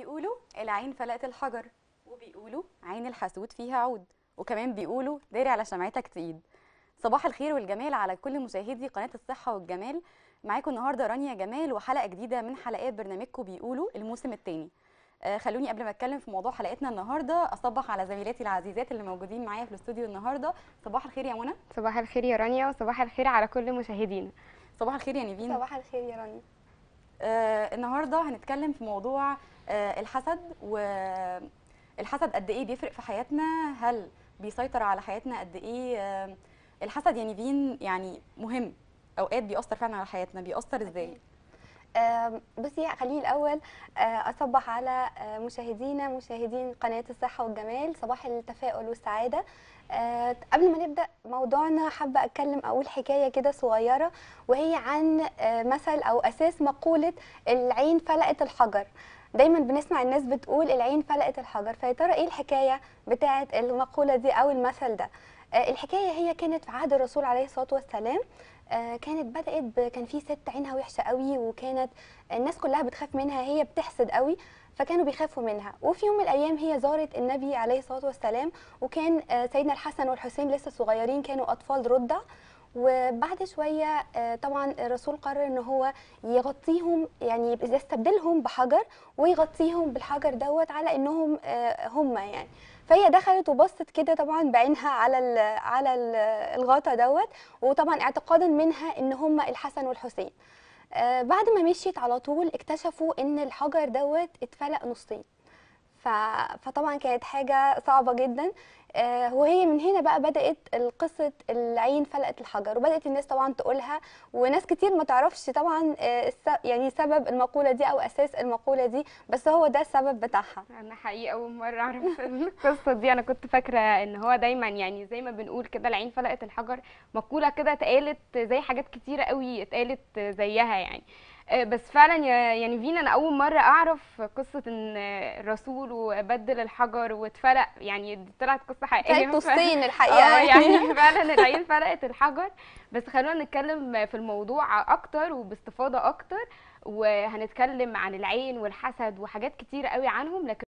بيقولوا العين فلقت الحجر وبيقولوا عين الحسود فيها عود وكمان بيقولوا داري على شمعتك تقيد صباح الخير والجمال على كل مشاهدي قناة الصحة والجمال معاكم النهارده رانيا جمال وحلقة جديدة من حلقات برنامجكم بيقولوا الموسم الثاني آه خلوني قبل ما اتكلم في موضوع حلقتنا النهارده اصبح على زميلاتي العزيزات اللي موجودين معايا في الاستوديو النهارده صباح الخير يا منى صباح الخير يا رانيا وصباح الخير على كل مشاهدينا صباح الخير يا نيفين صباح الخير يا رانيا آه النهارده هنتكلم في موضوع آه الحسد والحسد قد ايه بيفرق في حياتنا هل بيسيطر على حياتنا قد ايه آه، الحسد يعني بين يعني مهم اوقات بيأثر فعلا على حياتنا بيأثر ازاي بصي خليني الاول آه، اصبح على آه، مشاهدينا مشاهدين قناه الصحه والجمال صباح التفاؤل والسعاده آه، قبل ما نبدا موضوعنا حابه اتكلم اقول حكايه كده صغيره وهي عن مثل او اساس مقوله العين فلقت الحجر دايما بنسمع الناس بتقول العين فلقت الحجر فيا ترى ايه الحكايه بتاعه المقوله دي او المثل ده آه، الحكايه هي كانت في عهد الرسول عليه الصلاه والسلام آه، كانت بدات كان في ست عينها وحشه قوي وكانت الناس كلها بتخاف منها هي بتحسد قوي فكانوا بيخافوا منها وفي يوم من الايام هي زارت النبي عليه الصلاه والسلام وكان آه، سيدنا الحسن والحسين لسه صغيرين كانوا اطفال ردة وبعد شويه آه، طبعا الرسول قرر ان هو يغطيهم يعني يستبدلهم بحجر ويغطيهم بالحجر دوت على انهم آه، هم يعني فهي دخلت وبصت كده طبعا بعينها على على الغطا دوت وطبعا اعتقادا منها ان هم الحسن والحسين آه، بعد ما مشيت على طول اكتشفوا ان الحجر دوت اتفلق نصين فطبعا كانت حاجه صعبه جدا آه، وهي من هنا بقى بدات قصه العين فلقت الحجر وبدات الناس طبعا تقولها وناس كتير ما تعرفش طبعا آه، يعني سبب المقوله دي او اساس المقوله دي بس هو ده السبب بتاعها انا حقيقه اول مره اعرف القصه دي انا كنت فاكره ان هو دايما يعني زي ما بنقول كده العين فلقت الحجر مقوله كده اتقالت زي حاجات كتيره قوي اتقالت زيها يعني آه، بس فعلا يعني فينا انا اول مره اعرف قصه ان الرسول وبدل الحجر واتفلق يعني طلعت قصه حقيقيه قصتين يعني آه، الحقيقه يعني. يعني فعلا العين فلقت الحجر بس خلونا نتكلم في الموضوع اكتر وباستفاضه اكتر وهنتكلم عن العين والحسد وحاجات كتير قوي عنهم لكن